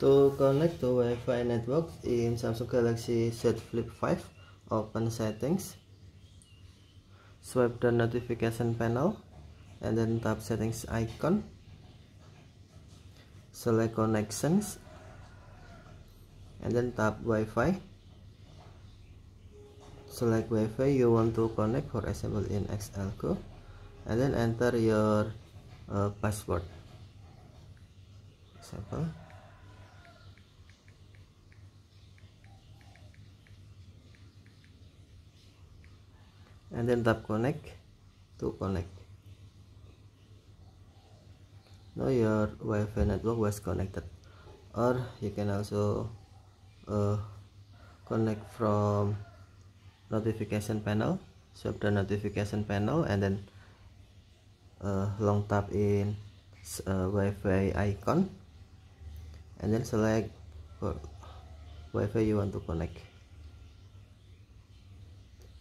To connect to Wi-Fi network in Samsung Galaxy Z Flip 5, open settings, swipe the notification panel, and then tap settings icon, select connections, and then tap Wi-Fi. Select Wi-Fi you want to connect, for example in XLCO, and then enter your uh, password. Example. and then tap connect to connect now your Wi-Fi network was connected or you can also uh, connect from notification panel swipe the notification panel and then uh, long tap in uh, Wi-Fi icon and then select for Wi-Fi you want to connect